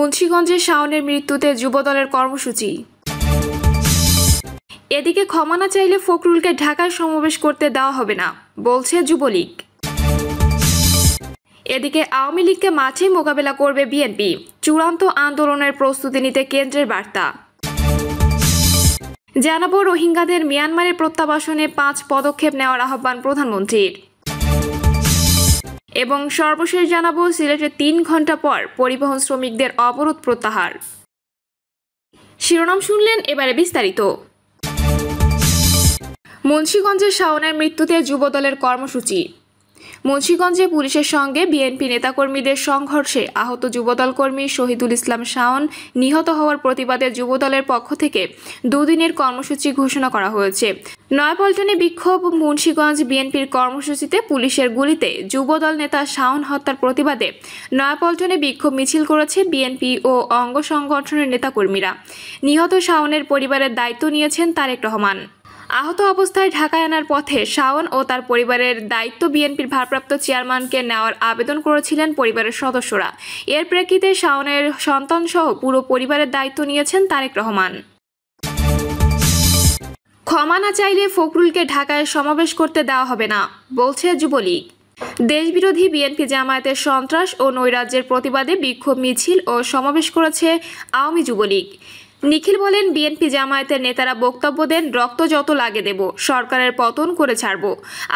মুন্সীগঞ্জে শাওনের মৃত্যুতে যুবদলের কর্মসূচি এদিকে ক্ষমা না চাইলে ফখরুলকে ঢাকায় সমাবেশ করতে দেওয়া হবে না বলছে যুবলীগ এদিকে আওয়ামী লীগকে মাঠে মোকাবেলা করবে বিএনপি চূড়ান্ত আন্দোলনের প্রস্তুতি নিতে কেন্দ্রের বার্তা জানাবো রোহিঙ্গাদের মিয়ানমারের প্রত্যাবাসনে পাঁচ পদক্ষেপ নেওয়ার আহ্বান প্রধানমন্ত্রীর এবং সর্বশেষ জানাবো সিলেটে তিন ঘন্টা পর পরিবহন শ্রমিকদের অবরোধ প্রত্যাহার শিরোনাম শুনলেন এবারে বিস্তারিত মুন্সীগঞ্জের শাওনের মৃত্যুতে যুবদলের কর্মসূচি মুন্সীগঞ্জে পুলিশের সঙ্গে বিএনপি নেতাকর্মীদের সংঘর্ষে আহত যুবদল কর্মী শহীদুল ইসলাম শাওন নিহত হওয়ার প্রতিবাদে যুবদলের পক্ষ থেকে দুদিনের কর্মসূচি ঘোষণা করা হয়েছে নয়াপল্টনে বিক্ষোভ মুন্সীগঞ্জ বিএনপির কর্মসূচিতে পুলিশের গুলিতে যুবদল নেতা শাওন হত্যার প্রতিবাদে নয়াপল্টনে বিক্ষোভ মিছিল করেছে বিএনপি ও অঙ্গ সংগঠনের নেতাকর্মীরা নিহত শাওনের পরিবারের দায়িত্ব নিয়েছেন তারেক রহমান আহত অবস্থায় ঢাকায় আনার পথে শাওন ও তার পরিবারের দায়িত্ব বিএনপির ভারপ্রাপ্ত চেয়ারম্যানকে নেওয়ার আবেদন করেছিলেন পরিবারের সদস্যরা এর প্রেক্ষিতে শাওনের সন্তানসহ পুরো পরিবারের দায়িত্ব নিয়েছেন তারেক রহমান ক্ষমা না চাইলে ফখরুলকে ঢাকায় সমাবেশ করতে দেওয়া হবে না বলছে যুবলীগ দেশবিরোধী বিএনপি জামায়াতের সন্ত্রাস ও নৈরাজ্যের প্রতিবাদে বিক্ষোভ মিছিল ও সমাবেশ করেছে আওয়ামী যুবলীগ নিখিল বলেন বিএনপি জামায়াতের নেতারা বক্তব্য দেন রক্ত যত লাগে দেব সরকারের পতন করে ছাড়ব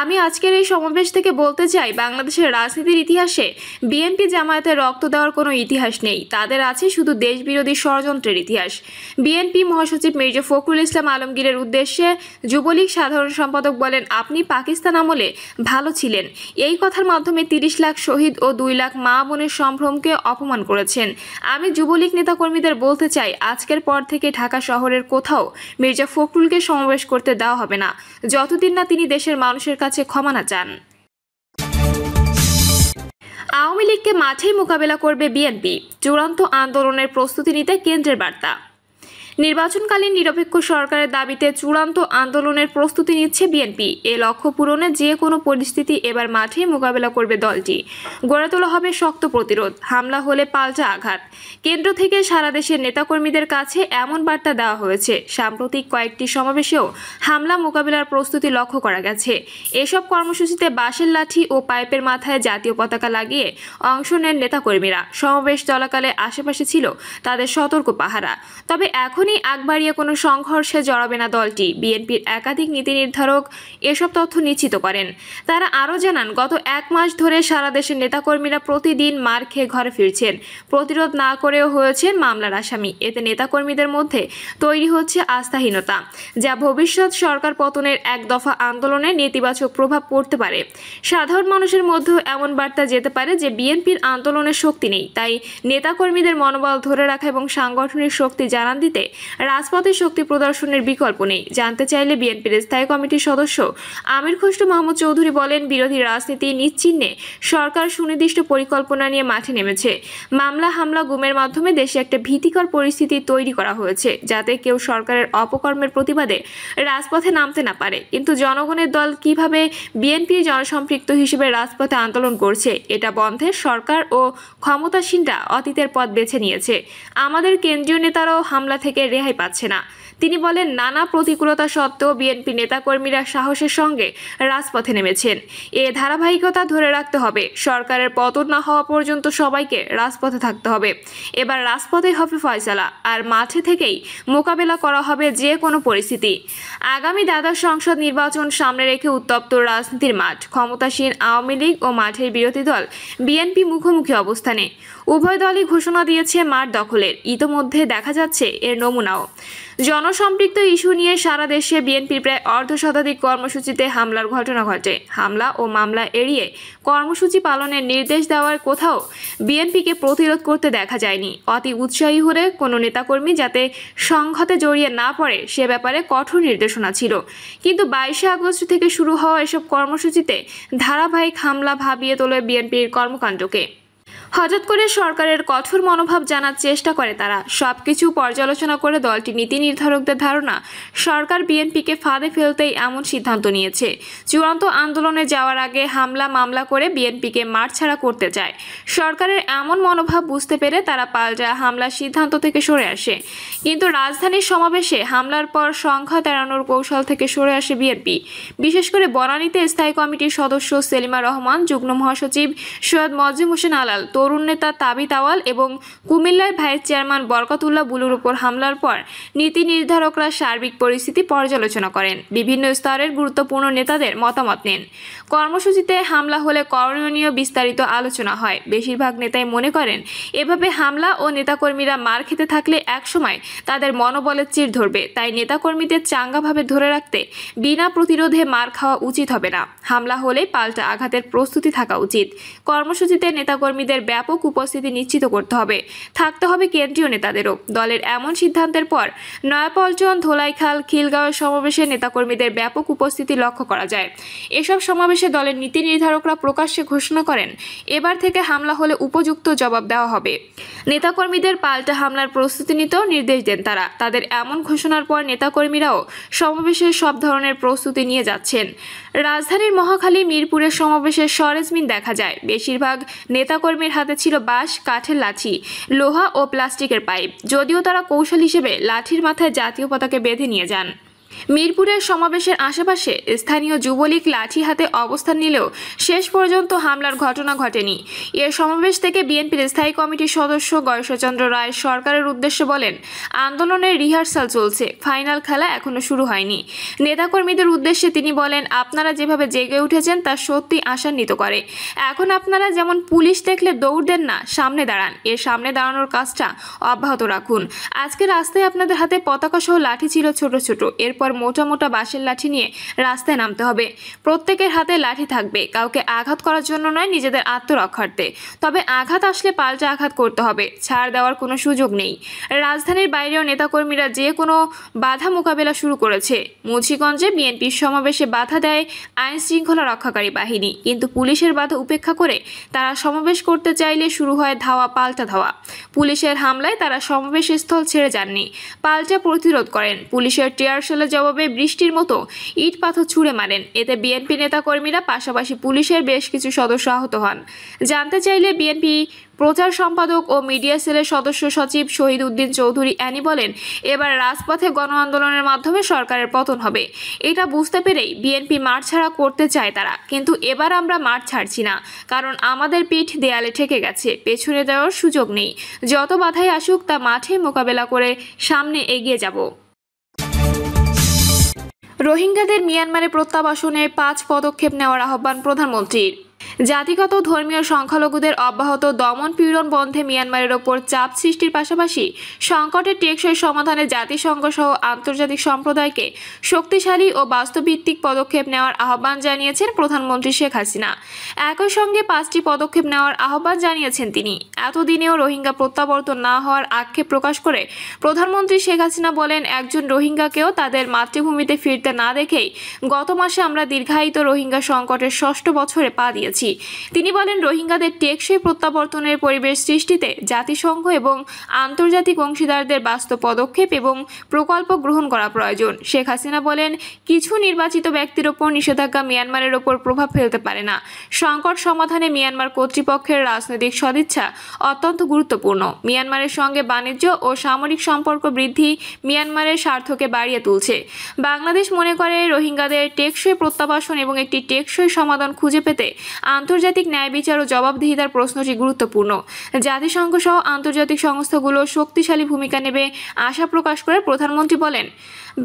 আমি আজকের এই সমাবেশ থেকে বলতে চাই বাংলাদেশের রাজনীতির ইতিহাসে বিএনপি জামায়াতের রক্ত দেওয়ার কোনো ইতিহাস নেই তাদের আছে শুধু দেশবিরোধী ষড়যন্ত্রের ইতিহাস বিএনপি মহাসচিব মির্জা ফখরুল ইসলাম আলমগীরের উদ্দেশ্যে যুবলীগ সাধারণ সম্পাদক বলেন আপনি পাকিস্তান আমলে ভালো ছিলেন এই কথার মাধ্যমে তিরিশ লাখ শহীদ ও দুই লাখ মা বোনের সম্ভ্রমকে অপমান করেছেন আমি যুবলীগ নেতাকর্মীদের বলতে চাই আজকের পর থেকে ঢাকা শহরের কোথাও মির্জা ফখরুলকে সমাবেশ করতে দেওয়া হবে না যতদিন না তিনি দেশের মানুষের কাছে ক্ষমা না চান আওয়ামী লীগকে মাঠেই মোকাবেলা করবে বিএনপি চূড়ান্ত আন্দোলনের প্রস্তুতি নিতে কেন্দ্রের বার্তা নির্বাচনকালীন নিরপেক্ষ সরকারের দাবিতে চূড়ান্ত আন্দোলনের প্রস্তুতি নিচ্ছে বিএনপি এ লক্ষ্য পূরণে যে কোনো পরিস্থিতি এবার মাঠে মোকাবেলা করবে দলটি গড়ে তোলা হবে শক্ত প্রতিরোধ হামলা হলে পাল্টা আঘাত কেন্দ্র থেকে সারা দেশের নেতাকর্মীদের কাছে এমন বার্তা দেওয়া হয়েছে সাম্প্রতিক কয়েকটি সমাবেশেও হামলা মোকাবেলার প্রস্তুতি লক্ষ্য করা গেছে এসব কর্মসূচিতে বাঁশের লাঠি ও পাইপের মাথায় জাতীয় পতাকা লাগিয়ে অংশ নেন নেতাকর্মীরা সমাবেশ চলাকালে আশেপাশে ছিল তাদের সতর্ক পাহারা তবে এখন এখনই আগ বাড়িয়ে কোনো সংঘর্ষে জড়াবে না দলটি বিএনপির একাধিক নীতি নির্ধারক এসব তথ্য নিশ্চিত করেন তারা আরও জানান গত এক মাস ধরে সারা দেশের নেতাকর্মীরা প্রতিদিন মার খেয়ে ঘরে ফিরছেন প্রতিরোধ না করেও হয়েছে মামলার আসামি এতে নেতাকর্মীদের মধ্যে তৈরি হচ্ছে আস্থাহীনতা যা ভবিষ্যৎ সরকার পতনের এক দফা আন্দোলনে নেতিবাচক প্রভাব পড়তে পারে সাধারণ মানুষের মধ্যেও এমন বার্তা যেতে পারে যে বিএনপির আন্দোলনের শক্তি নেই তাই নেতাকর্মীদের মনোবল ধরে রাখা এবং সাংগঠনিক শক্তি জানান দিতে রাজপথে শক্তি প্রদর্শনের বিকল্প নেই জানতে চাইলে বিএনপির স্থায়ী কমিটির সদস্য আমির খসরু মাহমুদ চৌধুরী বলেন বিরোধী রাজনীতি নিশ্চিহ্নে সরকার সুনির্দিষ্ট পরিকল্পনা নিয়ে মাঠে নেমেছে মামলা হামলা গুমের মাধ্যমে দেশে একটা ভীতিকর পরিস্থিতি তৈরি করা হয়েছে যাতে কেউ সরকারের অপকর্মের প্রতিবাদে রাজপথে নামতে না পারে কিন্তু জনগণের দল কিভাবে বিএনপি জনসম্পৃক্ত হিসেবে রাজপথে আন্দোলন করছে এটা বন্ধে সরকার ও ক্ষমতাসীনরা অতীতের পথ বেছে নিয়েছে আমাদের কেন্দ্রীয় নেতারাও হামলা থেকে থেকে রেহাই পাচ্ছে না তিনি বলেন নানা প্রতিকূলতা সত্ত্বেও বিএনপি নেতাকর্মীরা সাহসের সঙ্গে রাজপথে নেমেছেন এ ধারাবাহিকতা ধরে রাখতে হবে সরকারের পতন না হওয়া পর্যন্ত সবাইকে রাজপথে থাকতে হবে এবার রাজপথে হবে ফয়সালা আর মাঠে থেকেই মোকাবেলা করা হবে যে কোনো পরিস্থিতি আগামী দাদা সংসদ নির্বাচন সামনে রেখে উত্তপ্ত রাজনীতির মাঠ ক্ষমতাসীন আওয়ামী লীগ ও মাঠের বিরোধী দল বিএনপি মুখোমুখি অবস্থানে উভয় দলই ঘোষণা দিয়েছে মাঠ দখলের ইতোমধ্যে দেখা যাচ্ছে এর নমুনাও জনসম্পৃক্ত ইস্যু নিয়ে সারা দেশে বিএনপির প্রায় অর্ধ শতাধিক কর্মসূচিতে হামলার ঘটনা ঘটে হামলা ও মামলা এড়িয়ে কর্মসূচি পালনের নির্দেশ দেওয়ার কোথাও বিএনপিকে প্রতিরোধ করতে দেখা যায়নি অতি উৎসাহী হলে কোনো নেতাকর্মী যাতে সংঘাতে জড়িয়ে না পড়ে সে ব্যাপারে কঠোর নির্দেশনা ছিল কিন্তু বাইশে আগস্ট থেকে শুরু হওয়া এসব কর্মসূচিতে ধারাবাহিক হামলা ভাবিয়ে তোলে বিএনপির কর্মকাণ্ডকে হঠাৎ করে সরকারের কঠোর মনোভাব জানার চেষ্টা করে তারা সব কিছু পর্যালোচনা করে দলটি নীতি নির্ধারকদের ধারণা সরকার বিএনপিকে ফাঁদে ফেলতেই এমন সিদ্ধান্ত নিয়েছে চূড়ান্ত আন্দোলনে যাওয়ার আগে হামলা মামলা করে বিএনপিকে মারছাড়া করতে চায় সরকারের এমন মনোভাব বুঝতে পেরে তারা পাল্টা হামলার সিদ্ধান্ত থেকে সরে আসে কিন্তু রাজধানীর সমাবেশে হামলার পর সংখ্যা এড়ানোর কৌশল থেকে সরে আসে বিএনপি বিশেষ করে বনানীতে স্থায়ী কমিটির সদস্য সেলিমা রহমান যুগ্ম মহাসচিব সৈয়দ মজিম হোসেন আলাল তরুণ নেতা তাবিত আওয়াল এবং কুমিল্লার ভাইস চেয়ারম্যান বরকতুল্লাহ বুলুর উপর হামলার পর নীতি নির্ধারকরা সার্বিক পরিস্থিতি পর্যালোচনা করেন বিভিন্ন স্তরের গুরুত্বপূর্ণ নেতাদের মতামত নেন কর্মসূচিতে হামলা হলে করণীয় বিস্তারিত আলোচনা হয় বেশিরভাগ নেতাই মনে করেন এভাবে হামলা ও নেতাকর্মীরা মার খেতে থাকলে একসময় তাদের মনোবলের চির ধরবে তাই নেতাকর্মীদের চাঙ্গাভাবে ধরে রাখতে বিনা প্রতিরোধে মার খাওয়া উচিত হবে না হামলা হলে পাল্টা আঘাতের প্রস্তুতি থাকা উচিত কর্মসূচিতে নেতাকর্মীদের ব্যাপক উপস্থিতি নিশ্চিত করতে হবে থাকতে হবে কেন্দ্রীয় নেতাদেরও দলের এমন সিদ্ধান্তের পর নয়াপল্টন ধোলাইখাল খিলগাঁও সমাবেশে নেতাকর্মীদের ব্যাপক উপস্থিতি লক্ষ্য করা যায় এসব সমাবেশে দলের নীতি নির্ধারকরা প্রকাশ্যে ঘোষণা করেন এবার থেকে হামলা হলে উপযুক্ত জবাব দেওয়া হবে নেতাকর্মীদের পাল্টা হামলার প্রস্তুতি নিতেও নির্দেশ দেন তারা তাদের এমন ঘোষণার পর নেতাকর্মীরাও সমাবেশের সব ধরনের প্রস্তুতি নিয়ে যাচ্ছেন রাজধানীর মহাখালী মিরপুরের সমাবেশের সরেজমিন দেখা যায় বেশিরভাগ নেতাকর্মীর হাতে ছিল বাঁশ কাঠের লাঠি লোহা ও প্লাস্টিকের পাইপ যদিও তারা কৌশল হিসেবে লাঠির মাথায় জাতীয় পতাকা বেঁধে নিয়ে যান মিরপুরের সমাবেশের আশেপাশে স্থানীয় যুবলীগ লাঠি হাতে অবস্থান নিলেও শেষ পর্যন্ত হামলার ঘটনা ঘটেনি এর সমাবেশ থেকে বিএনপির স্থায়ী কমিটির সদস্য গয়েশচন্দ্র রায় সরকারের উদ্দেশ্যে বলেন আন্দোলনের রিহার্সাল চলছে ফাইনাল খেলা এখনো শুরু হয়নি নেতাকর্মীদের উদ্দেশ্যে তিনি বলেন আপনারা যেভাবে জেগে উঠেছেন তা সত্যি আশান্বিত করে এখন আপনারা যেমন পুলিশ দেখলে দৌড় দেন না সামনে দাঁড়ান এর সামনে দাঁড়ানোর কাজটা অব্যাহত রাখুন আজকে রাস্তায় আপনাদের হাতে পতাকা সহ লাঠি ছিল ছোট ছোট এরপর পর মোটা মোটা বাঁশের লাঠি নিয়ে রাস্তায় নামতে হবে প্রত্যেকের হাতে লাঠি থাকবে কাউকে আঘাত করার জন্য নয় নিজেদের আত্মরক্ষার্থে তবে আঘাত আসলে পাল্টা আঘাত করতে হবে ছাড় দেওয়ার কোনো সুযোগ নেই রাজধানীর বাইরেও নেতাকর্মীরা যে কোনো বাধা মোকাবেলা শুরু করেছে মুঝিগঞ্জে বিএনপির সমাবেশে বাধা দেয় আইন শৃঙ্খলা রক্ষাকারী বাহিনী কিন্তু পুলিশের বাধা উপেক্ষা করে তারা সমাবেশ করতে চাইলে শুরু হয় ধাওয়া পাল্টা ধাওয়া পুলিশের হামলায় তারা সমাবেশ স্থল ছেড়ে যাননি পাল্টা প্রতিরোধ করেন পুলিশের টিয়ারশেলে জবাবে বৃষ্টির মতো ইট পাথর ছুঁড়ে মারেন এতে বিএনপি নেতাকর্মীরা পাশাপাশি পুলিশের বেশ কিছু সদস্য আহত হন জানতে চাইলে বিএনপি প্রচার সম্পাদক ও মিডিয়া সেলের সদস্য সচিব শহীদ উদ্দিন চৌধুরী অ্যানি বলেন এবার রাজপথে গণ আন্দোলনের মাধ্যমে সরকারের পতন হবে এটা বুঝতে পেরেই বিএনপি মাঠ ছাড়া করতে চায় তারা কিন্তু এবার আমরা মাঠ ছাড়ছি না কারণ আমাদের পিঠ দেয়ালে ঠেকে গেছে পেছনে দেওয়ার সুযোগ নেই যত বাধাই আসুক তা মাঠে মোকাবেলা করে সামনে এগিয়ে যাব রোহিঙ্গাদের মিয়ানমারে প্রত্যাবাসনে পাঁচ পদক্ষেপ নেওয়ার আহ্বান প্রধানমন্ত্রীর জাতিগত ধর্মীয় সংখ্যালঘুদের অব্যাহত দমন পীড়ন বন্ধে মিয়ানমারের ওপর চাপ সৃষ্টির পাশাপাশি সংকটের টেকসই সমাধানে জাতিসংঘ সহ আন্তর্জাতিক সম্প্রদায়কে শক্তিশালী ও বাস্তবভিত্তিক পদক্ষেপ নেওয়ার আহ্বান জানিয়েছেন প্রধানমন্ত্রী শেখ হাসিনা একই সঙ্গে পাঁচটি পদক্ষেপ নেওয়ার আহ্বান জানিয়েছেন তিনি এতদিনেও রোহিঙ্গা প্রত্যাবর্তন না হওয়ার আক্ষেপ প্রকাশ করে প্রধানমন্ত্রী শেখ হাসিনা বলেন একজন রোহিঙ্গাকেও তাদের মাতৃভূমিতে ফিরতে না দেখেই গত মাসে আমরা দীর্ঘায়িত রোহিঙ্গা সংকটের ষষ্ঠ বছরে পা দিয়েছি তিনি বলেন রোহিঙ্গাদের টেকসই প্রত্যাবর্তনের পরিবেশ সৃষ্টিতে জাতিসংঘ এবং আন্তর্জাতিক অংশীদারদের বাস্তব পদক্ষেপ এবং প্রকল্প গ্রহণ করা প্রয়োজন শেখ হাসিনা বলেন কিছু নির্বাচিত ব্যক্তির ওপর নিষেধাজ্ঞা মিয়ানমারের ওপর প্রভাব ফেলতে পারে না সংকট সমাধানে মিয়ানমার কর্তৃপক্ষের রাজনৈতিক সদিচ্ছা অত্যন্ত গুরুত্বপূর্ণ মিয়ানমারের সঙ্গে বাণিজ্য ও সামরিক সম্পর্ক বৃদ্ধি মিয়ানমারের স্বার্থকে বাড়িয়ে তুলছে বাংলাদেশ মনে করে রোহিঙ্গাদের টেকসই প্রত্যাবাসন এবং একটি টেকসই সমাধান খুঁজে পেতে আন্তর্জাতিক ন্যায় বিচার ও জবাবদিহিতার প্রশ্নটি গুরুত্বপূর্ণ জাতিসংঘ সহ আন্তর্জাতিক সংস্থাগুলো শক্তিশালী ভূমিকা নেবে আশা প্রকাশ করে প্রধানমন্ত্রী বলেন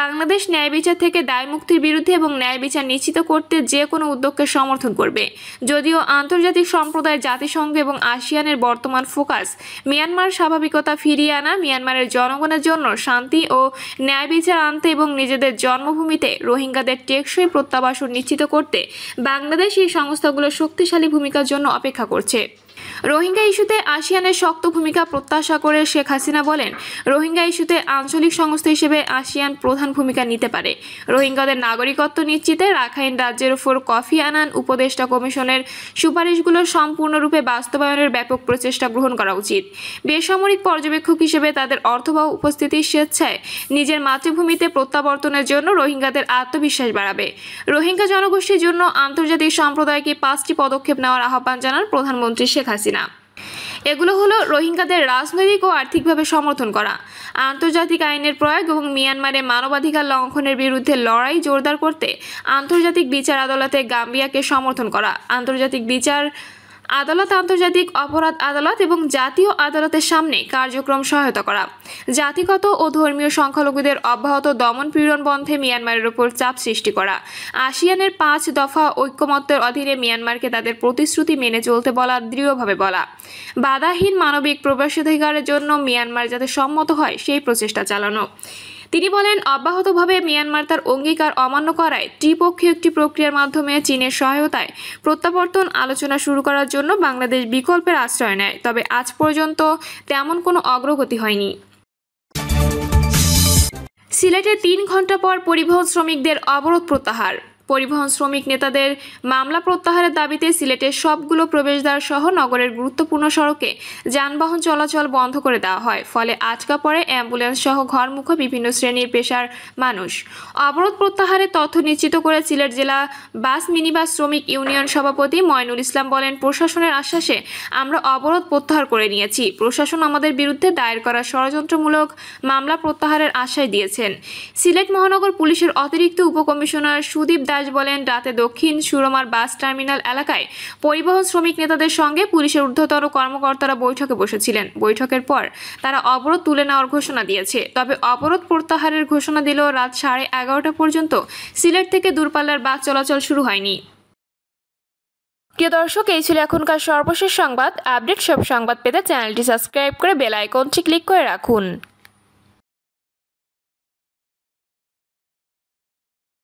বাংলাদেশ ন্যায় বিচার থেকে দায় মুক্তির বিরুদ্ধে এবং ন্যায় বিচার নিশ্চিত করতে যে কোনো উদ্যোগকে সমর্থন করবে যদিও আন্তর্জাতিক সম্প্রদায় জাতিসংঘ এবং আসিয়ানের বর্তমান ফোকাস মিয়ানমার স্বাভাবিকতা ফিরিয়ে আনা মিয়ানমারের জনগণের জন্য শান্তি ও ন্যায় বিচার আনতে এবং নিজেদের জন্মভূমিতে রোহিঙ্গাদের টেকসই প্রত্যাবাসন নিশ্চিত করতে বাংলাদেশ এই সংস্থাগুলো শক্তিশালী ভূমিকার জন্য অপেক্ষা করছে রোহিঙ্গা ইস্যুতে আসিয়ানের শক্ত ভূমিকা প্রত্যাশা করে শেখ হাসিনা বলেন রোহিঙ্গা ইস্যুতে আঞ্চলিক সংস্থা হিসেবে আসিয়ান প্রধান ভূমিকা নিতে পারে রোহিঙ্গাদের নাগরিকত্ব নিশ্চিতে রাখাইন রাজ্যের ওপর কফি আনান উপদেষ্টা কমিশনের সুপারিশগুলো সম্পূর্ণরূপে বাস্তবায়নের ব্যাপক প্রচেষ্টা গ্রহণ করা উচিত বেসামরিক পর্যবেক্ষক হিসেবে তাদের অর্থবাহ উপস্থিতি স্বেচ্ছায় নিজের মাতৃভূমিতে প্রত্যাবর্তনের জন্য রোহিঙ্গাদের আত্মবিশ্বাস বাড়াবে রোহিঙ্গা জনগোষ্ঠীর জন্য আন্তর্জাতিক সম্প্রদায়কে পাঁচটি পদক্ষেপ নেওয়ার আহ্বান জানান প্রধানমন্ত্রী শেখ হাসিনা না এগুলো হলো রোহিঙ্গাদের রাজনৈতিক ও আর্থিকভাবে সমর্থন করা আন্তর্জাতিক আইনের প্রয়োগ এবং মিয়ানমারে মানবাধিকার লঙ্ঘনের বিরুদ্ধে লড়াই জোরদার করতে আন্তর্জাতিক বিচার আদালতে গাম্বিয়াকে সমর্থন করা আন্তর্জাতিক বিচার আদালত আন্তর্জাতিক অপরাধ আদালত এবং জাতীয় আদালতের সামনে কার্যক্রম সহায়তা করা জাতিগত ও ধর্মীয় সংখ্যালঘুদের অব্যাহত দমন পীড়ন বন্ধে মিয়ানমারের ওপর চাপ সৃষ্টি করা আসিয়ানের পাঁচ দফা ঐক্যমত্যের অধীনে মিয়ানমারকে তাদের প্রতিশ্রুতি মেনে চলতে বলা দৃঢ়ভাবে বলা বাধাহীন মানবিক প্রবেশাধিকারের জন্য মিয়ানমার যাতে সম্মত হয় সেই প্রচেষ্টা চালানো তিনি বলেন অব্যাহতভাবে মিয়ানমার তার অঙ্গীকার অমান্য করায় ত্রিপক্ষীয় একটি প্রক্রিয়ার মাধ্যমে চীনের সহায়তায় প্রত্যাবর্তন আলোচনা শুরু করার জন্য বাংলাদেশ বিকল্পের আশ্রয় নেয় তবে আজ পর্যন্ত তেমন কোনো অগ্রগতি হয়নি সিলেটে তিন ঘন্টা পর পরিবহন শ্রমিকদের অবরোধ প্রত্যাহার পরিবহন শ্রমিক নেতাদের মামলা প্রত্যাহারের দাবিতে সিলেটের সবগুলো প্রবেশদ্বার সহ নগরের গুরুত্বপূর্ণ সড়কে যানবাহন চলাচল বন্ধ করে দেওয়া হয় ফলে আটকা পড়ে অ্যাম্বুলেন্স সহ ঘরমুখ বিভিন্ন শ্রেণীর পেশার মানুষ অবরোধ প্রত্যাহারের তথ্য নিশ্চিত করে সিলেট জেলা বাস মিনিবাস শ্রমিক ইউনিয়ন সভাপতি ময়নুল ইসলাম বলেন প্রশাসনের আশ্বাসে আমরা অবরোধ প্রত্যাহার করে নিয়েছি প্রশাসন আমাদের বিরুদ্ধে দায়ের করা ষড়যন্ত্রমূলক মামলা প্রত্যাহারের আশ্বাস দিয়েছেন সিলেট মহানগর পুলিশের অতিরিক্ত উপকমিশনার সুদীপ দাস দাস বলেন রাতে দক্ষিণ সুরমার বাস টার্মিনাল এলাকায় পরিবহন শ্রমিক নেতাদের সঙ্গে পুলিশের ঊর্ধ্বতর কর্মকর্তারা বৈঠকে বসেছিলেন বৈঠকের পর তারা অবরোধ তুলে নেওয়ার ঘোষণা দিয়েছে তবে অবরোধ প্রত্যাহারের ঘোষণা দিলেও রাত সাড়ে এগারোটা পর্যন্ত সিলেট থেকে দূরপাল্লার বাস চলাচল শুরু হয়নি প্রিয় দর্শক এই ছিল এখনকার সর্বশেষ সংবাদ আপডেট সব সংবাদ পেতে চ্যানেলটি সাবস্ক্রাইব করে বেল আইকনটি ক্লিক করে রাখুন